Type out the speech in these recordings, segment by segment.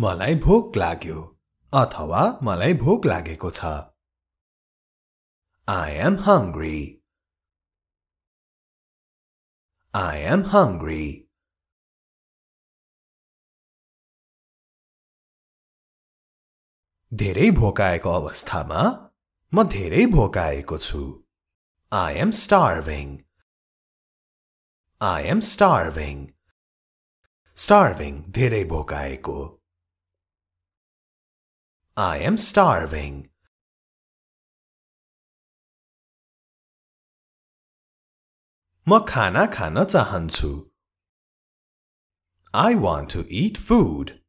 मलाई भोक लाग्यो अथवा मलाई भोक लागेको छ I am hungry I am hungry धेरै भोकाएको अवस्थामा म धेरै भोकाएको छु I am starving I am starving starving धेरै भोकाएको I am starving. म खाना Khan I want to eat food.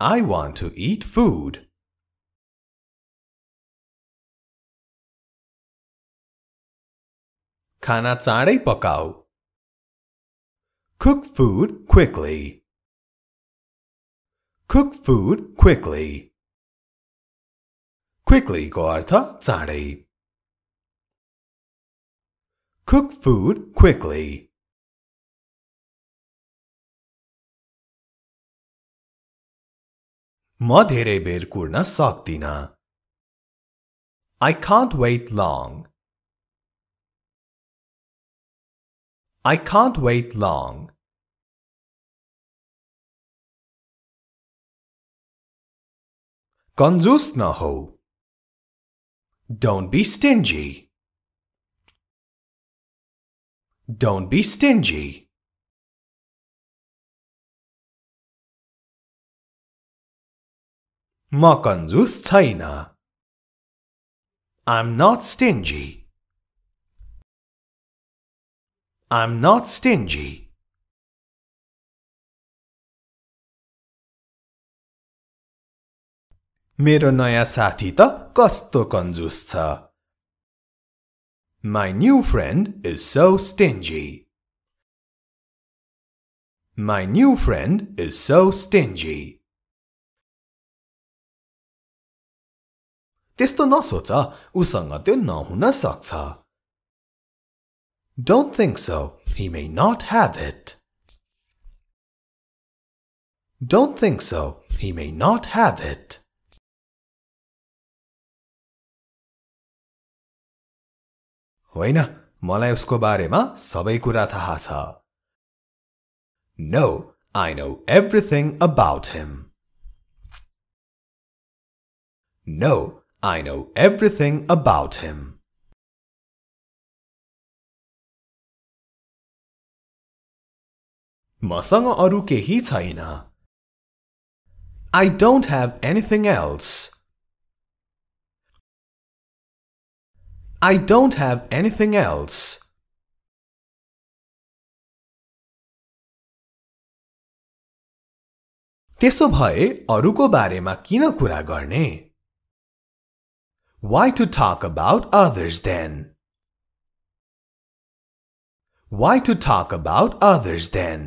I want to eat food. खाना चाँडै पकाऊ. Cook food quickly cook food quickly. Quickly को Zari. Cook food quickly. म धेरै I can't wait long. I can't wait long. कंजूस ना Don't be stingy. Don't be stingy. म छैन I'm not stingy. I'm not stingy. मेरो नयाँ साथी त कस्तो कन्जुस छ My new friend is so stingy. My new friend is so stingy. त्यस्तो नसोच उसँग त्यो नहुन सक्छ Don't think so. He may not have it. Don't think so. He may not have it. होइन मलाई उसको बारेमा सबै कुरा थाहा छ no I know everything about him no I know everything about him मसँग अरू केही छैन I don't have anything else I don't have anything else. त्यसो भए अरूको बारेमा किन कुरा गर्ने Why to talk about others then? Why to talk about others then?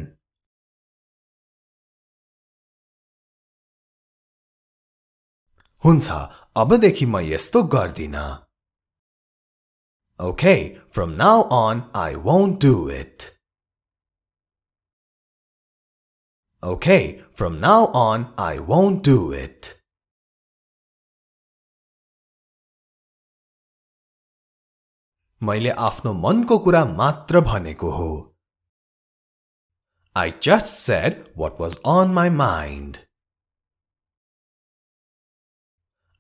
हुन्छ, अबदेखि म यस्तो गर्दिनँ। Okay, from now on, I won't do it. Okay, from now on, I won't do it. मैले आफ्नो मनको कुरा मात्र भनेको हो I just said what was on my mind.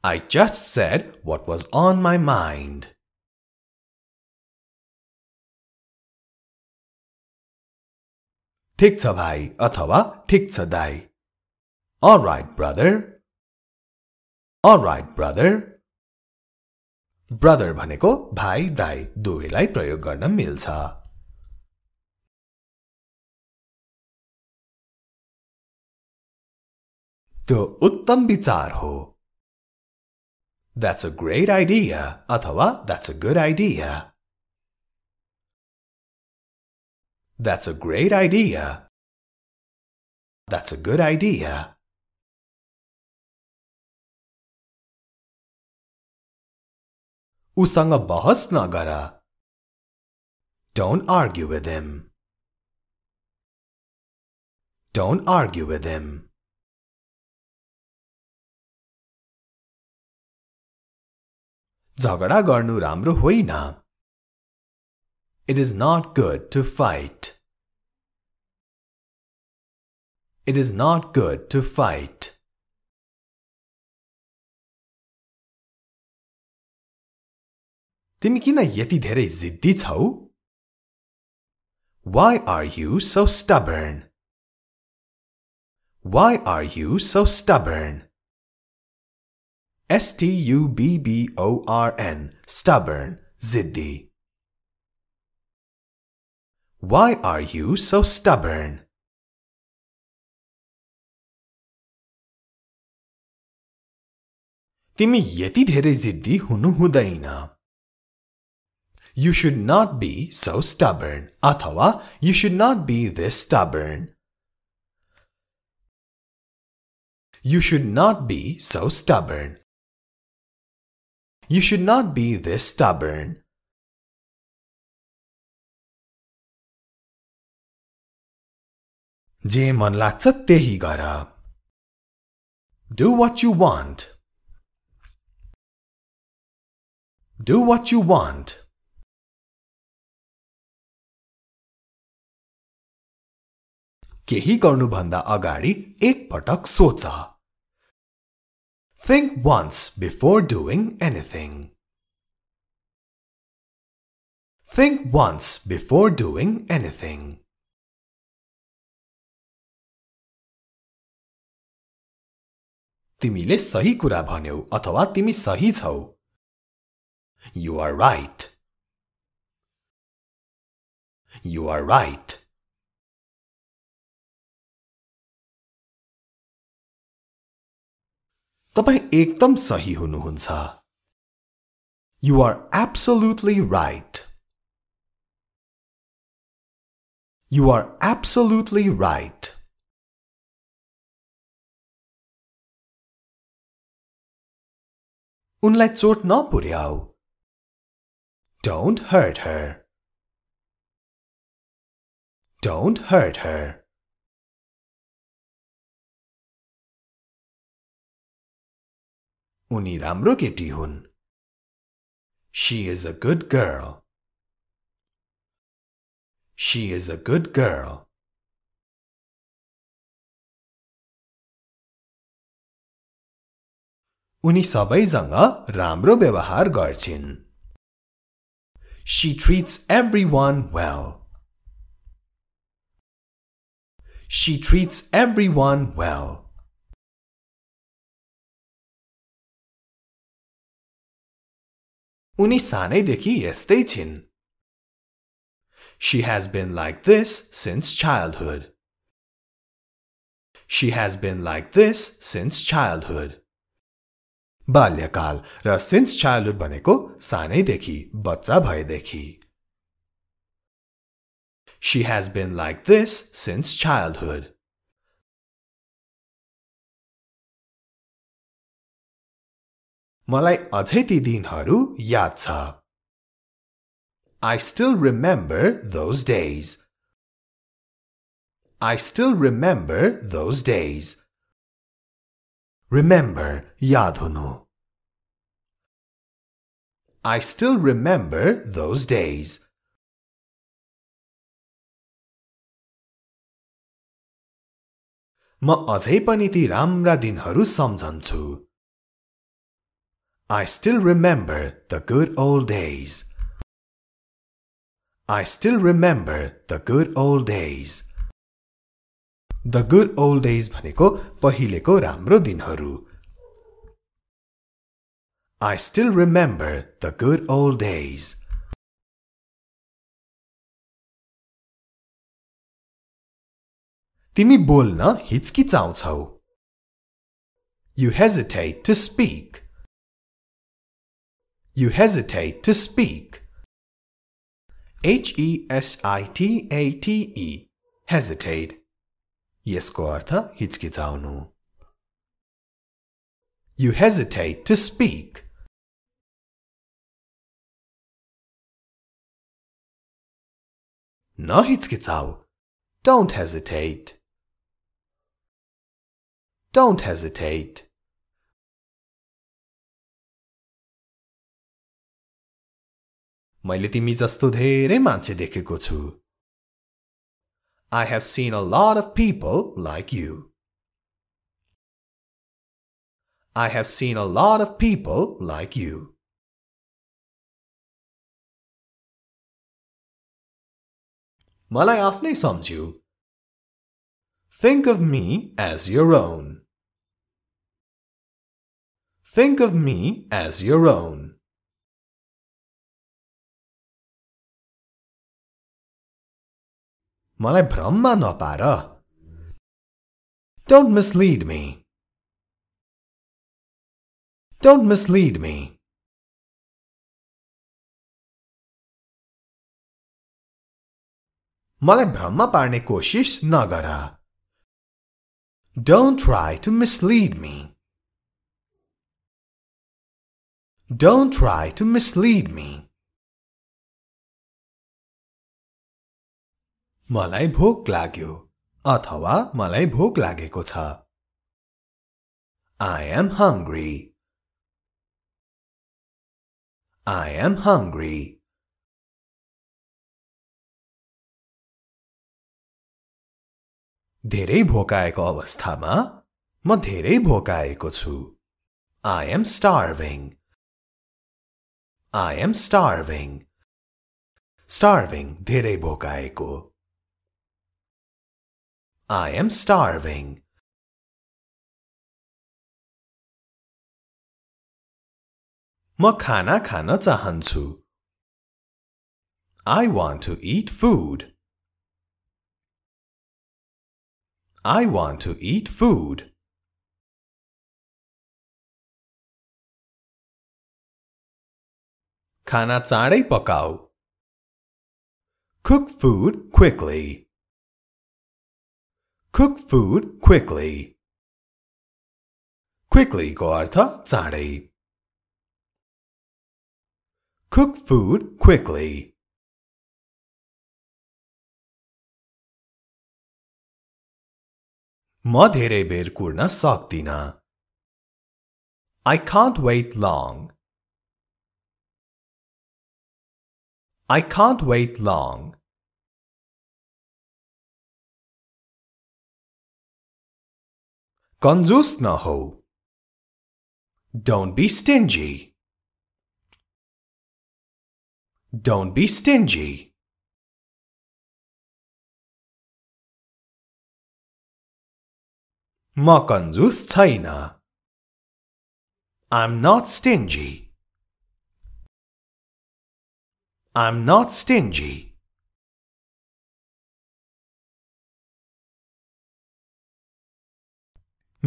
I just said what was on my mind. ठिक छ भाइ अथवा ठिक छ दाई all right brother all right brother brother भनेको भाइ दाई दुवैलाई प्रयोग गर्न मिल्छ त्यो उत्तम विचार हो द्याट्स अ ग्रेट आइडिया अथवा that's a good idea That's a great idea. That's a good idea. Usanga bahas nagara. Don't argue with him. Don't argue with him. झगडा गर्नु राम्रो It is not good to fight. It is not good to fight. तिमी किन Why are you so stubborn? Why are you so stubborn? S T U B B O R N, stubborn, ziddi. Why are you so stubborn? तिमी यति धेरै जिद्दी हुनुहुँदैन You should not be so stubborn. अथवा you should not be this stubborn. You should not be so stubborn. You should not be this stubborn. जे मन लाग्छ त्यही गर Do what you want. Do you want. केही गर्नु गर्नुभन्दा अगाडि एकपटक सोच think once before doing anything think once before doing anything तिमीले सही कुरा भन्यौ अथवा तिमी सही छौ You are right. You are right. You are absolutely right. You are absolutely right. उनलाई चोट नपुर्याऊ don't hurt her. Don't hurt her. Uni ramro keti hun. She is a good girl. She is a good girl. Uni sabai zanga ramro bevahar garchin. She treats everyone well. She treats everyone well. उनी सानैदेखि यस्तै छिन्. She has been like this since childhood. She has been like this since childhood. बाल्यकाल र since childhood भनेको सानैदेखि बच्चा भएदेखि She has been like this since childhood मलाई अझै ती दिनहरू याद छ I still remember those days. I still remember those days Remember Yadhunu. I still remember those days. Ma अझै पनि ती राम्रा दिनहरू सम्झन्छु I still remember the good old days. I still remember the good old days. The good old days भनेको पहिलेको राम्रो दिनहरू I still remember the good old days तिमी बोल्न हिचकिचाउँछौ you hesitate to speak You hesitate to speak. H E S I T A T E. Hesitate. यसको अर्थ हिचकिचाउनु You hesitate to speak. नहिचकिचाऊ Don't hesitate. Don't hesitate. मैले तिमी जस्तो धेरै मान्छे देखेको छु I have seen a lot of people like you. I have seen a lot of people like you. मलाई आफ्नै सम्झ्यौ Think of me as your own. Think of me as your own. Malai Brahma नपार Don't mislead me. Don't mislead me. Malai Brahma पार्ने कोसिस nagara. Don't try to mislead me. Don't try to mislead me. मलाई भोक लाग्यो अथवा मलाई भोक लागेको छ I am hungry I am hungry धेरै भोकाएको अवस्थामा म धेरै भोकाएको छु I am starving I am starving starving धेरै भोकाएको I am starving. म खाना खान चाहन्छु I want to eat food. I want to eat food. खाना चाँडै पकाऊ Cook food quickly. Cook food quickly. Quickly को अर्थ चाँडै Cook food quickly. म धेरै बेर कुर्न सक्दिन I can't wait long. I can't wait long. कंजूस ना Don't be stingy. Don't be stingy. म कंजूस छैन I'm not stingy. I'm not stingy.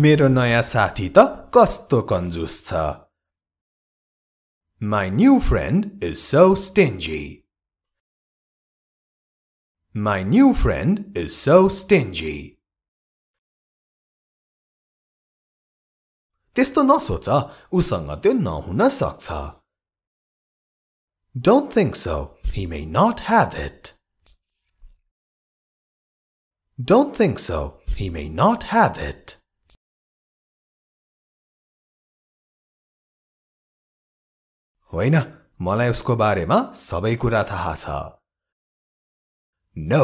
मेरो नया साथी त My new friend is so stingy. My new friend is so stingy. त्यस्तो नसोच उसँग त्यो नहुन सक्छ। Don't think so. He may not have it. Don't think so. He may not have it. होइन मलाई उसको बारेमा सबै कुरा थाहा छ no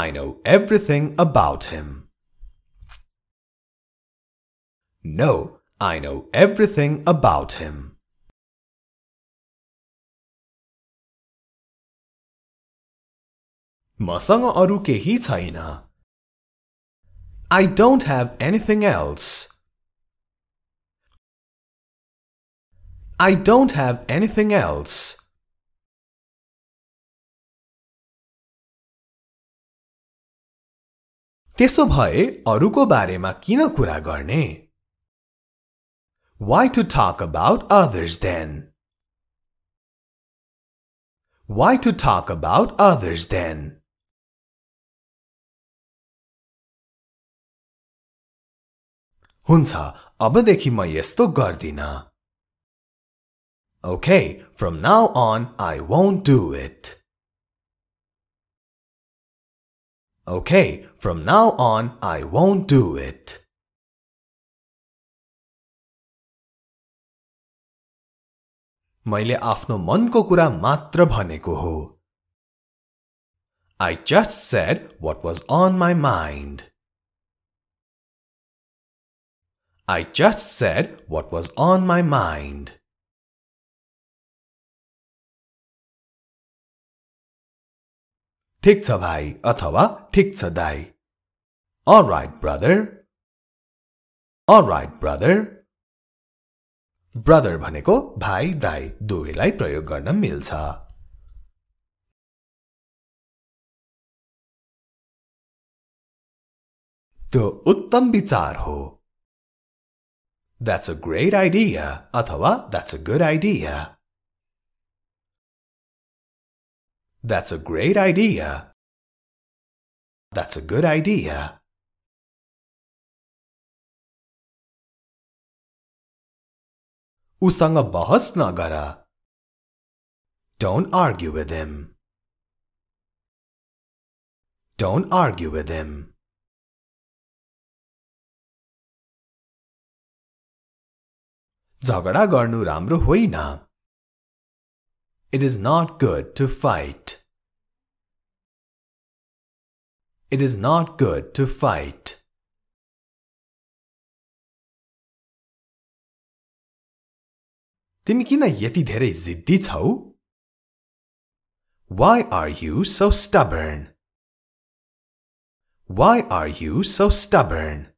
I know everything about him no I know everything about him मसँग अरू केही छैन I don't have anything else I don't have anything else. त्यसो भए अरूको बारेमा किन कुरा गर्ने Why to talk about others then? Why to talk about others then? हुन्छ अबदेखि म यस्तो गर्दिनँ Okay, from now on, I won't do it. Okay, from now on, I won't do it. मैले आफ्नो मनको कुरा मात्र भनेको हो I just said what was on my mind. I just said what was on my mind. ठिक छ भाइ अथवा ठिक छ दाई all right brother all right brother brother भनेको भाइ दाई दुवैलाई प्रयोग गर्न मिल्छ त्यो उत्तम विचार हो द्याट्स अ ग्रेट आइडिया अथवा that's a good idea That's a great idea. That's a good idea. Usanga bahas nagara. Don't argue with him. Don't argue with him. झगडा गर्नु राम्रो huina. It is not good to fight. It is not good to fight. तिमी किन यति धेरै Why are you so stubborn? Why are you so stubborn?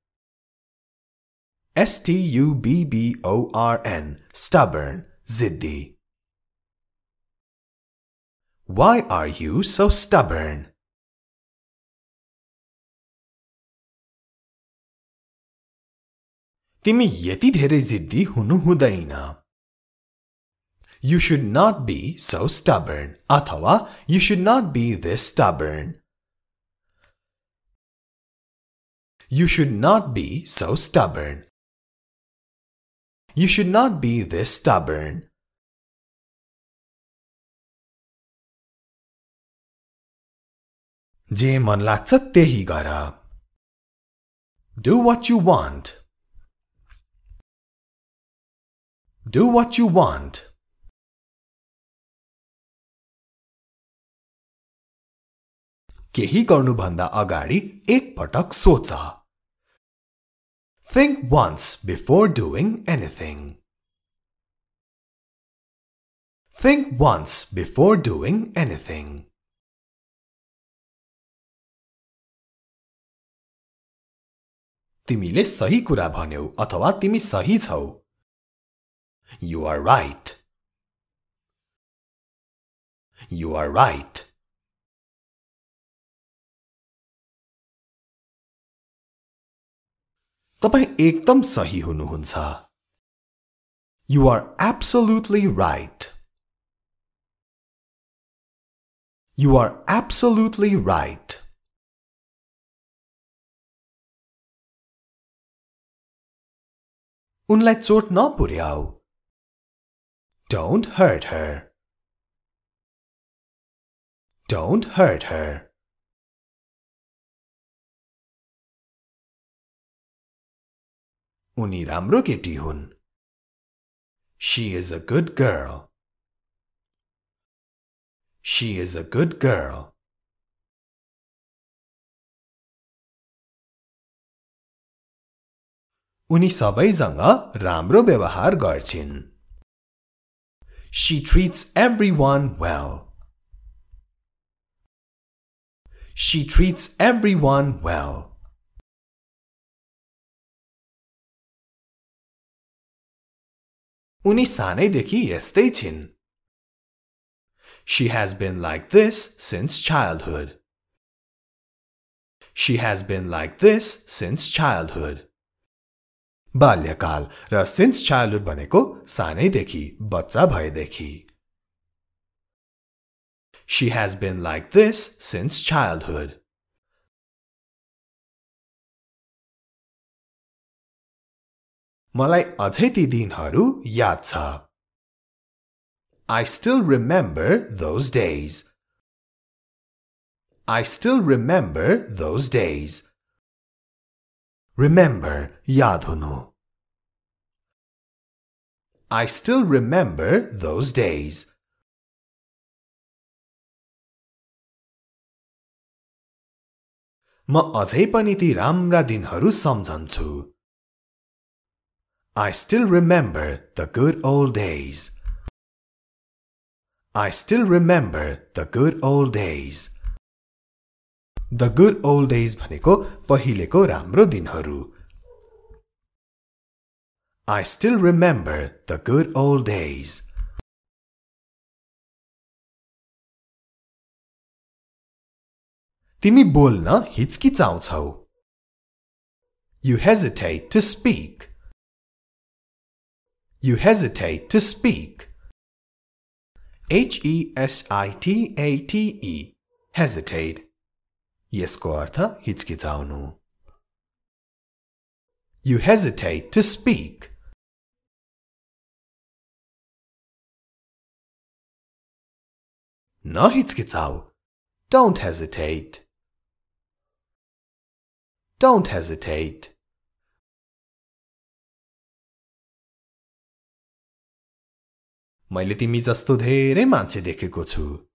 S T U B B O R N, stubborn, ziddi. Why are you so stubborn? तिमी ये धेरै जिद्दी हुनु हुँदैन यु नट be so stubborn अथवा you should not be the stubborn you should not be so stubborn you should not be the stubborn जे मन लाग्छ त्यही गर do what you want Do what want. केही गर्नु गर्नुभन्दा अगाडि एकपटक सोच think once before doing anything तिमीले सही कुरा भन्यौ अथवा तिमी सही छौ You are right. You are right. तपाईं एकदम सही हुनुहुन्छ। You are absolutely right. You are absolutely right. उनलाई चोट नपुर्याऊ। don't hurt her. Don't hurt her. Uni ramro keti hun. She is a good girl. She is a good girl. Uni sabai zanga ramro bevahar garchin. She treats everyone well. She treats everyone well. Unisanedeki estetin. She has been like this since childhood. She has been like this since childhood. बाल्यकाल र since childhood भनेको सानैदेखि बच्चा भएदेखि She has been like this since childhood. मलाई अझै ती दिनहरू याद छ I still remember those days. I still remember those days. Remember Yadhunu. I still remember those days. म अझै पनि ती राम्रा दिनहरू सम्झन्छु I still remember the good old days. I still remember the good old days. The good old days भनेको पहिलेको राम्रो दिनहरू I still remember the good old days. तिमी बोल्न हिचकिचाउँछौ You hesitate to speak. You hesitate to speak. H E S I T A T E. Hesitate. यसको अर्थ हिचकिचाउनु You hesitate to speak. नहिचकिचाऊ Don't hesitate. Don't hesitate. मैले तिमी जस्तो धेरै मान्छे देखेको छु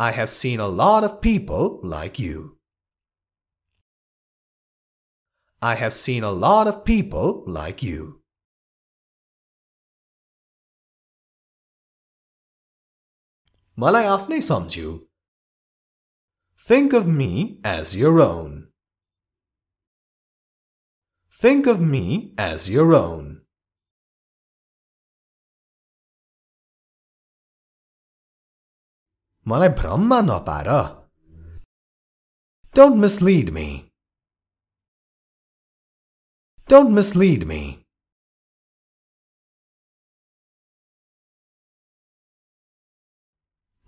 I have seen a lot of people like you. I have seen a lot of people like you. मलाई आफ्नै सम्झ्यौ Think of me as your own. Think of me as your own. मलाई भ्रममा नपार Don't mislead me. Don't mislead me.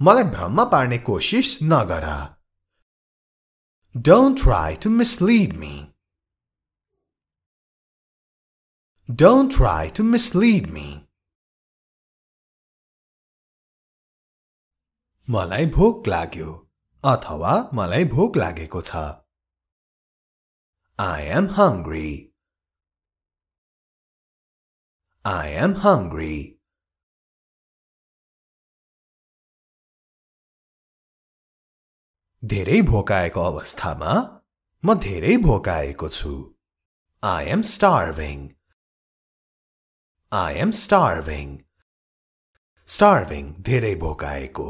Malai Brahma पार्ने koshish nagara. Don't try to mislead me. Don't try to mislead me. मलाई भोक लाग्यो अथवा मलाई भोक लागेको छ I am hungry I am hungry धेरै भोकाएको अवस्थामा म धेरै भोकाएको छु I am starving I am starving starving धेरै भोकाएको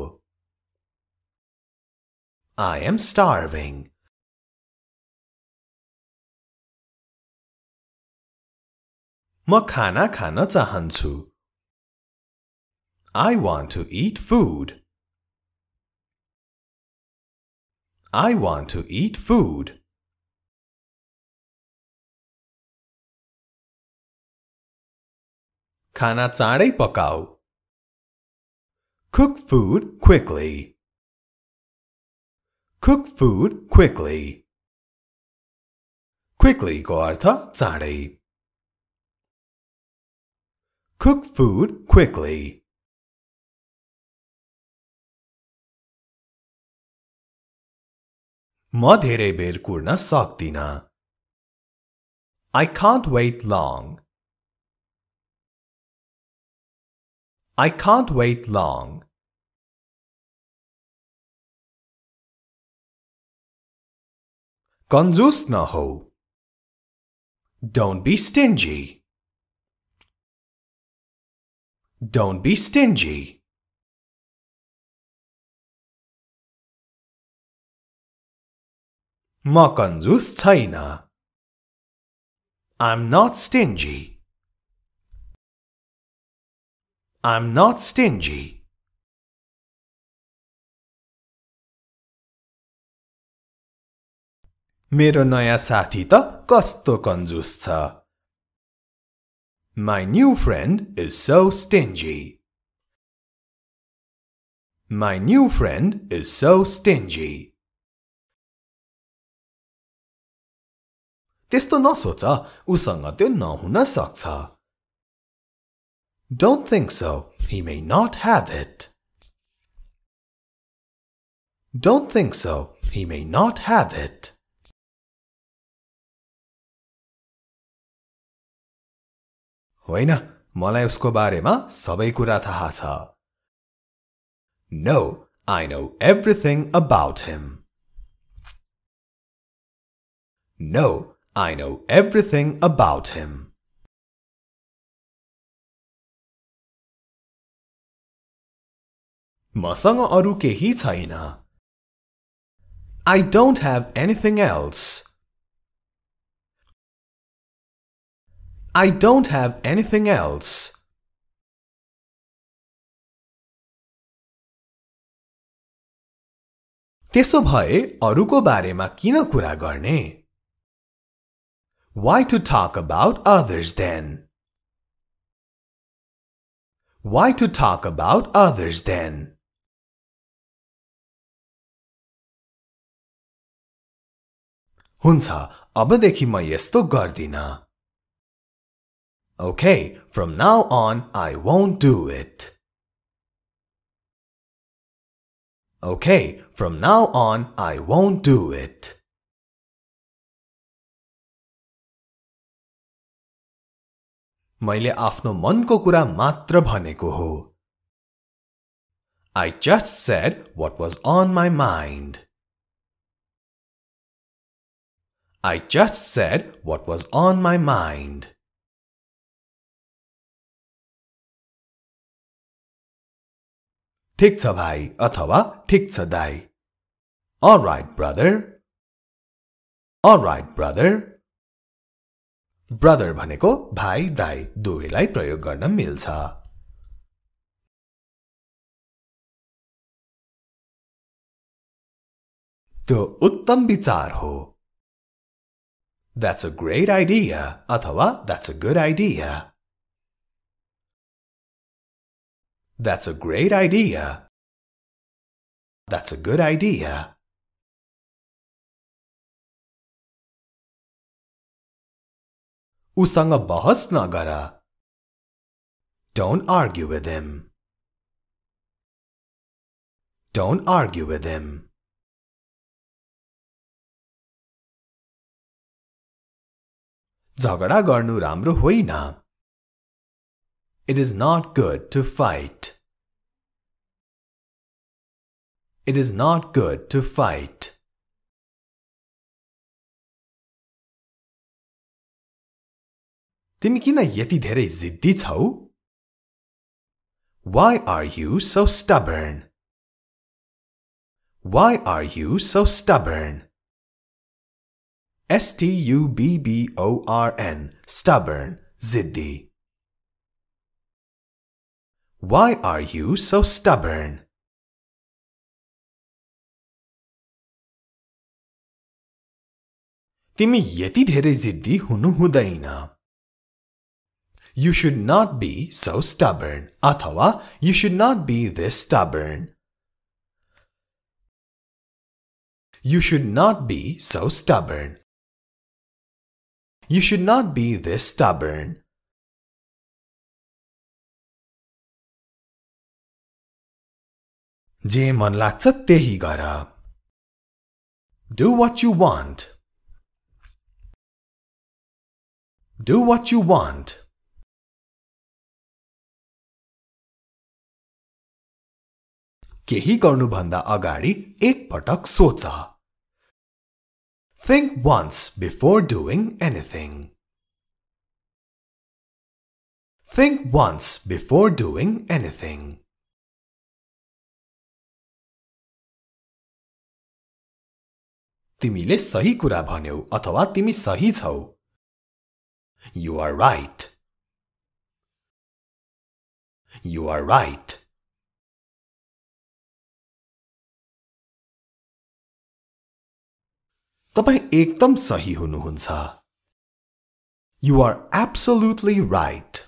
I am starving. म खाना खान चाहन्छु. I want to eat food. I want to eat food. खाना चाँडै पकाऊ. Cook food quickly. Cook food quickly. Quickly को अर्थ चाँडै Cook food quickly. म धेरै बेर कुर्न सक्दिन I can't wait long. I can't wait long. कंजूस ना हो Don't be stingy. Don't be stingy. म छैन I'm not stingy. I'm not stingy. मेरो नयाँ साथी त My new friend is so stingy. My new friend is so stingy. सक्छ Don't think so. He may not have it. Don't think so. He may not have it. होइन मलाई उसको बारेमा सबै कुरा थाहा छ no I know everything about him no I know everything about him मसँग अरू केही छैन I don't have anything else I don't have anything else. त्यसो भए अरूको बारेमा किन कुरा गर्ने Why to talk about others then? Why to talk about others then? हुन्छ अबदेखि म यस्तो गर्दिनँ Okay, from now on, I won't do it. Okay, from now on, I won't do it. मैले आफ्नो मनको कुरा मात्र भनेको हो I just said what was on my mind. I just said what was on my mind. ठिक छ भाइ अथवा ठिक छ दाई all right brother all right brother brother भनेको भाइ दाई दुवैलाई प्रयोग गर्न मिल्छ त्यो उत्तम विचार हो द्याट्स अ ग्रेट आइडिया अथवा that's a good idea That's a great idea. That's a good idea. Usanga bahas nagara. Don't argue with him. Don't argue with him. झगडा गर्नु राम्रो होइन it is not good to fight. It is not good to fight. तिमी किन यति धेरै जिद्दी Why are you so stubborn? Why are you so stubborn? S T U B B O R N stubborn, ziddi. Why are you so stubborn? तिमी यति धेरै जिद्दी हुनु हुँदैन You should not be so stubborn अथवा you should not be this stubborn. You should not be so stubborn. You should not be this stubborn. जे मन लाग्छ त्यही गर do what you want do what you want केही गर्नुभन्दा अगाडि एकपटक सोच think once before doing anything think once before doing anything तिमीले सही कुरा भन्यौ अथवा तिमी सही छौ you are right you are right तपाईँ एकदम सही हुनुहुन्छ you are absolutely right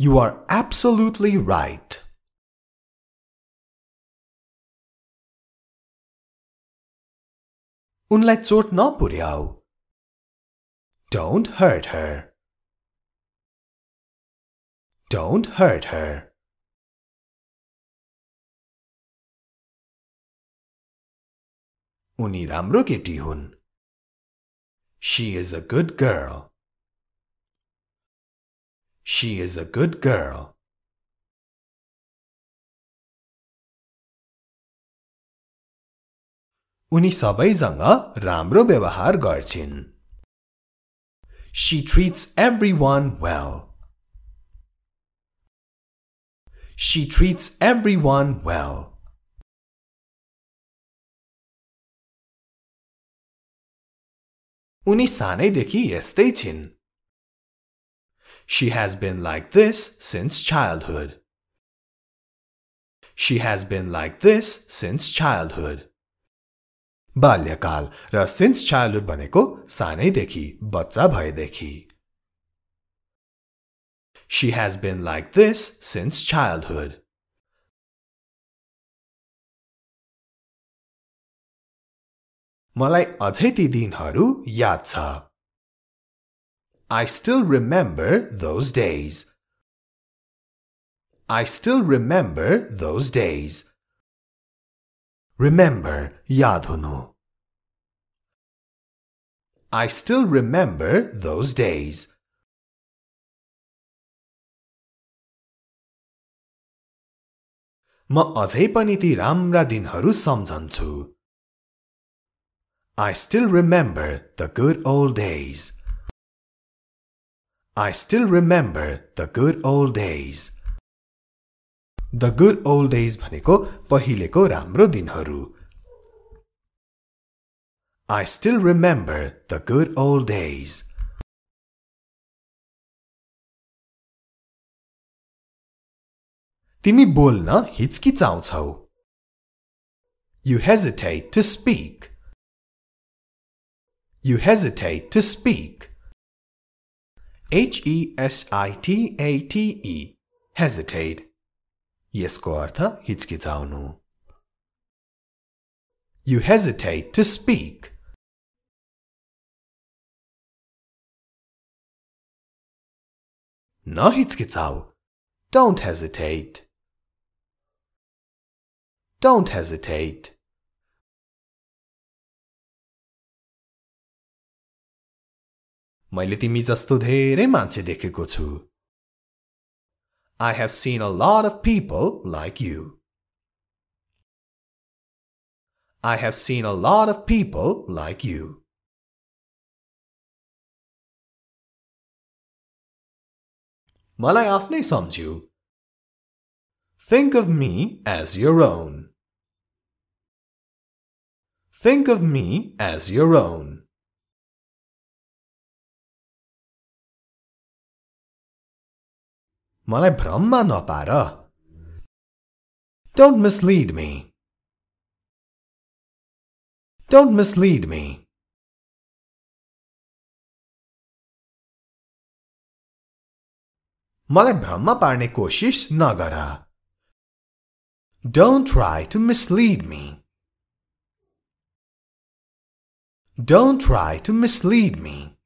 you are absolutely right उनलाई चोट नपुर्याऊ Don't hurt her. Don't hurt her. उनी राम्रो केटी हुन्. She is a good girl. She is a good girl. उनी सबैसँग राम्रो व्यवहार गर्छिन् She treats everyone well. She treats everyone well. उनी सानैदेखि यस्तै छिन्। She has been like this since childhood. She has been like this since childhood. बाल्यकाल र since childhood भनेको सानैदेखि बच्चा भएदेखि she has been like this since childhood मलाई अझै ती दिनहरू याद छ I still remember those days I still remember those days Remember Yadhunu. I still remember those days. Ma अझै पनि ती राम्रा दिनहरू सम्झन्छु I still remember the good old days. I still remember the good old days. The good old days भनेको पहिलेको राम्रो दिनहरू I still remember the good old days. Timi bolna hitskitsauchau. You hesitate to speak. You hesitate to speak. H E S I T A T E. Hesitate. यसको अर्थ हिचकिचाउनु You hesitate to speak. नहिचकिचाऊ Don't hesitate. Don't hesitate. मैले तिमी जस्तो धेरै मान्छे देखेको I have seen a lot of people like you. I have seen a lot of people like you. मलाई आफ्नै सम्झ्यौ Think of me as your own. Think of me as your own. Brahma no para. Don't mislead me. Don't mislead me. मलाई Brahma पार्ने koshish nagara. Don't try to mislead me. Don't try to mislead me.